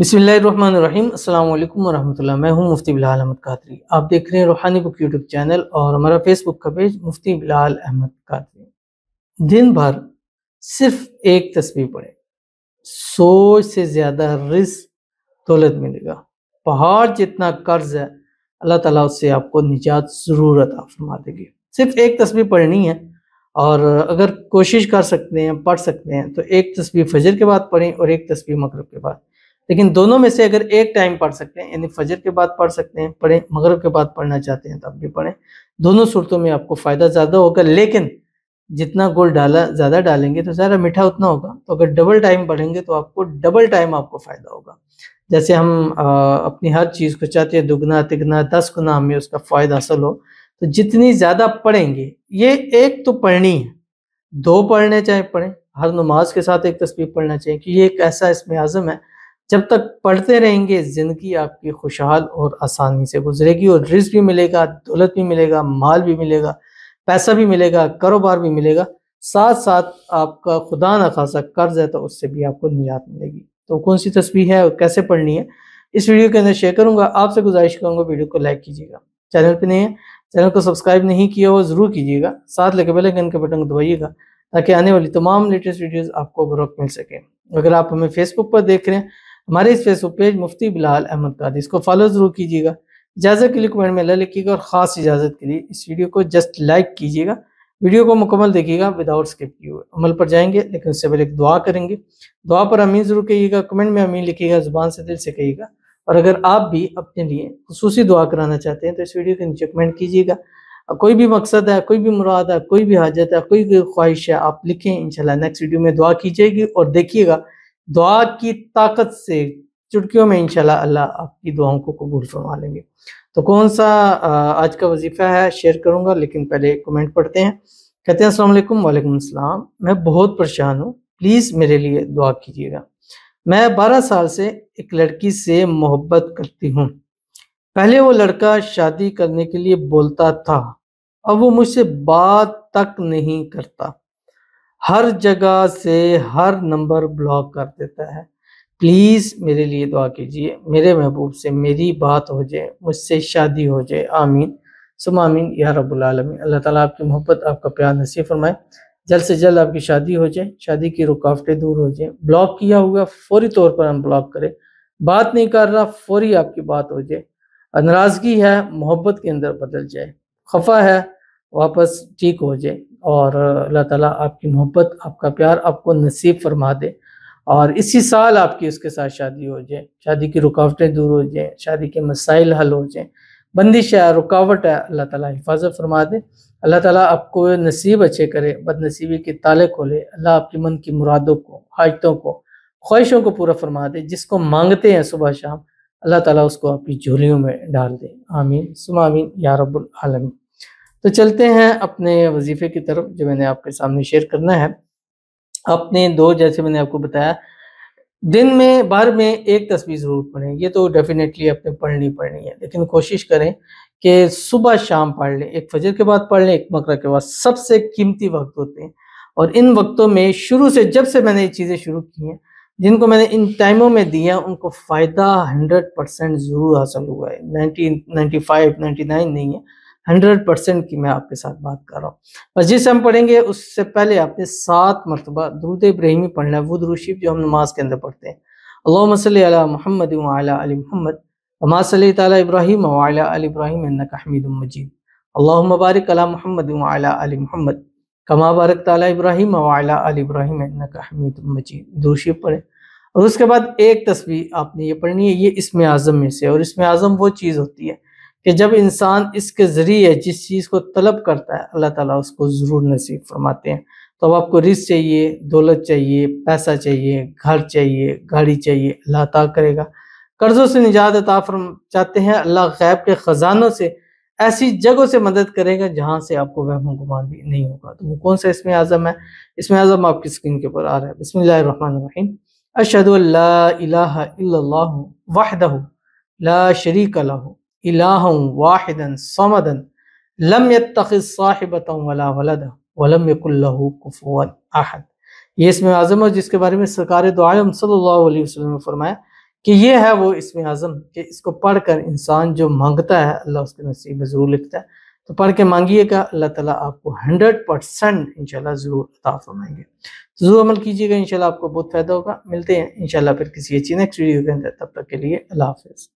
بسم اللہ الرحمن الرحیم السلام علیکم ورحمۃ اللہ میں ہوں مفتی بلال احمد قادری آپ دیکھ رہے ہیں روحانی بک یوٹیوب چینل اور ہمارا فیس بک کا پیج مفتی بلال احمد قادری دن بھر صرف ایک تصویر پڑھیں سوچ سے زیادہ رزق دولت ملے گا پہاڑ جتنا قرض ہے اللہ تعالیٰ اس سے آپ کو نجات ضرور عطا فرما دے گی صرف ایک تصویر پڑھنی ہے اور اگر کوشش کر سکتے ہیں پڑھ سکتے ہیں تو ایک تصویر فجر کے بعد پڑھیں اور ایک تصویر مغرب کے بعد لیکن دونوں میں سے اگر ایک ٹائم پڑھ سکتے ہیں یعنی فجر کے بعد پڑھ سکتے ہیں پڑھیں مغرب کے بعد پڑھنا چاہتے ہیں تو آپ بھی پڑھیں دونوں صورتوں میں آپ کو فائدہ زیادہ ہوگا لیکن جتنا گول ڈالا زیادہ ڈالیں گے تو زیادہ میٹھا اتنا ہوگا تو اگر ڈبل ٹائم پڑھیں گے تو آپ کو ڈبل ٹائم آپ کو فائدہ ہوگا جیسے ہم اپنی ہر چیز کو چاہتے ہیں دگنا تگنا دس گنا ہمیں اس کا فائدہ حاصل ہو تو جتنی زیادہ پڑھیں گے یہ ایک تو پڑھنی ہے دو پڑھنے چاہیں پڑھیں ہر نماز کے ساتھ ایک تصویر پڑھنا چاہیے کہ یہ ایک ایسا اس میں اعظم ہے جب تک پڑھتے رہیں گے زندگی آپ کی خوشحال اور آسانی سے گزرے گی اور رزق بھی ملے گا دولت بھی ملے گا مال بھی ملے گا پیسہ بھی ملے گا کاروبار بھی ملے گا ساتھ ساتھ آپ کا خدا نہ خاصا قرض ہے تو اس سے بھی آپ کو نجات ملے گی تو کون سی تصویر ہے اور کیسے پڑھنی ہے اس ویڈیو کے اندر شیئر کروں گا آپ سے گزارش کروں گا ویڈیو کو لائک کیجیے گا چینل پہ نہیں ہے چینل کو سبسکرائب نہیں کیا وہ ضرور کیجیے گا ساتھ لگے بیل گن کے بٹن کو دبائیے گا تاکہ آنے والی تمام لیٹسٹ ویڈیوز آپ کو بروک مل سکے اگر آپ ہمیں فیس بک پر دیکھ رہے ہیں ہمارے اس Facebook page Mufti Bilal Ahmad Qadri اس کو فالو ضرور کیجیے گا اجازت کے لیے کمنٹ میں اللہ لکھیے گا اور خاص اجازت کے لیے اس ویڈیو کو جسٹ لائک کیجیے گا ویڈیو کو مکمل دیکھیے گا ود آؤٹ اسکپ کی ہوئے عمل پر جائیں گے لیکن اس سے پہلے ایک دعا کریں گے دعا پر امین ضرور کہیے گا کمنٹ میں امین لکھیے گا زبان سے دل سے کہیے گا اور اگر آپ بھی اپنے لیے خصوصی دعا کرانا چاہتے ہیں تو اس ویڈیو کے نیچے کمنٹ کیجیے گا کوئی بھی مقصد ہے کوئی بھی مراد ہے کوئی بھی حاجت ہے کوئی بھی خواہش ہے آپ لکھیں انشاءاللہ نیکسٹ ویڈیو میں دعا کیجیے گی اور دیکھیے گا دعا کی طاقت سے چٹکیوں میں انشاءاللہ اللہ آپ کی دعاوں کو قبول فرما لیں گے تو کون سا آج کا وظیفہ ہے شیئر کروں گا لیکن پہلے کمنٹ پڑھتے ہیں کہتے ہیں السلام علیکم وعلیکم السلام میں بہت پریشان ہوں پلیز میرے لیے دعا کیجیے گا میں بارہ سال سے ایک لڑکی سے محبت کرتی ہوں پہلے وہ لڑکا شادی کرنے کے لیے بولتا تھا اب وہ مجھ سے بات تک نہیں کرتا ہر جگہ سے ہر نمبر بلاک کر دیتا ہے پلیز میرے لیے دعا کیجیے میرے محبوب سے میری بات ہو جائے مجھ سے شادی ہو جائے آمین سم آمین یا رب العالمین اللہ تعالیٰ آپ کی محبت آپ کا پیار نصیب فرمائے جلد سے جلد آپ کی شادی ہو جائے شادی کی رکاوٹیں دور ہو جائیں بلاک کیا ہوا فوری طور پر ہم بلاک کریں بات نہیں کر رہا فوری آپ کی بات ہو جائے ناراضگی ہے محبت کے اندر بدل جائے خفا ہے واپس ٹھیک ہو جائے اور اللہ تعالیٰ آپ کی محبت آپ کا پیار آپ کو نصیب فرما دے اور اسی سال آپ کی اس کے ساتھ شادی ہو جائے شادی کی رکاوٹیں دور ہو جائیں شادی کے مسائل حل ہو جائیں بندش ہے رکاوٹ ہے اللہ تعالیٰ حفاظت فرما دے اللہ تعالیٰ آپ کو نصیب اچھے کرے بد نصیبی کے تالے کھولے اللہ آپ کی من کی مرادوں کو حاجتوں کو خواہشوں کو پورا فرما دے جس کو مانگتے ہیں صبح شام اللہ تعالیٰ اس کو آپ کی جھولیوں میں ڈال دے آمین سم آمین یا رب العالمین تو چلتے ہیں اپنے وظیفے کی طرف جو میں نے آپ کے سامنے شیئر کرنا ہے اپنے دو جیسے میں نے آپ کو بتایا دن میں بار میں ایک تصویر ضرور پڑھیں یہ تو ڈیفینیٹلی آپ نے پڑھنی پڑھنی ہے لیکن کوشش کریں کہ صبح شام پڑھ لیں ایک فجر کے بعد پڑھ لیں ایک مکر کے بعد سب سے قیمتی وقت ہوتے ہیں اور ان وقتوں میں شروع سے جب سے میں نے یہ چیزیں شروع کی ہیں جن کو میں نے ان ٹائموں میں دیا ان کو فائدہ ہنڈریڈ پرسینٹ ضرور حاصل ہوا ہے ninety ninety ninety five nine نہیں ہے ہنڈریڈ پرسنٹ کی میں آپ کے ساتھ بات کر رہا ہوں بس جس ہم پڑھیں گے اس سے پہلے آپ نے سات مرتبہ درود ابراہیمی پڑھنا ہے وہ دروشیف جو ہم نماز کے اندر پڑھتے ہیں اللہ مسلی علی محمد وعلی علی محمد وما صلی تعالی ابراہیم علی ابراہیم انکا حمید مجید اللہ مبارک علی محمد وعلی علی محمد کما بارک تعالی ابراہیم وعلی علی ابراہیم انکا حمید مجید دروشیف پڑھیں اور اس کے بعد ایک تسبیح آپ نے یہ پڑھنی ہے یہ اسم اعظم میں سے اور اسم اعظم وہ چیز ہوتی ہے کہ جب انسان اس کے ذریعے جس چیز کو طلب کرتا ہے اللہ تعالیٰ اس کو ضرور نصیب فرماتے ہیں تو اب آپ کو رزق چاہیے دولت چاہیے پیسہ چاہیے گھر چاہیے گاڑی چاہیے اللہ عطا کرے گا قرضوں سے نجات عطا فرم چاہتے ہیں اللہ غیب کے خزانوں سے ایسی جگہوں سے مدد کرے گا جہاں سے آپ کو وہم و گمان بھی نہیں ہوگا تو وہ کون سا اس میں اعظم ہے اس میں اعظم آپ کی سکرین کے اوپر آ رہا ہے بسم اللہ الرحمن الرحیم اشہد اللہ اللہ وحدہ لا شریک لہ واحدا صمدا لم صاحبتا ولا ولدا ولم احد یہ اسم ہے جس کے بارے میں سرکار دعا صلی اللہ علیہ وسلم نے فرمایا کہ یہ ہے وہ اسم اعظم کہ اس کو پڑھ کر انسان جو مانگتا ہے اللہ اس کے نصیب میں ضرور لکھتا ہے تو پڑھ کے مانگیے گا اللہ تعالیٰ آپ کو ہنڈریڈ پرسنٹ انشاءاللہ ضرور عطا فرمائیں گے تو ضرور عمل کیجیے گا انشاءاللہ آپ کو بہت فائدہ ہوگا ملتے ہیں انشاءاللہ پھر کسی اچھی نیکسٹ ویڈیو کے اندر تب تک کے لیے اللہ حافظ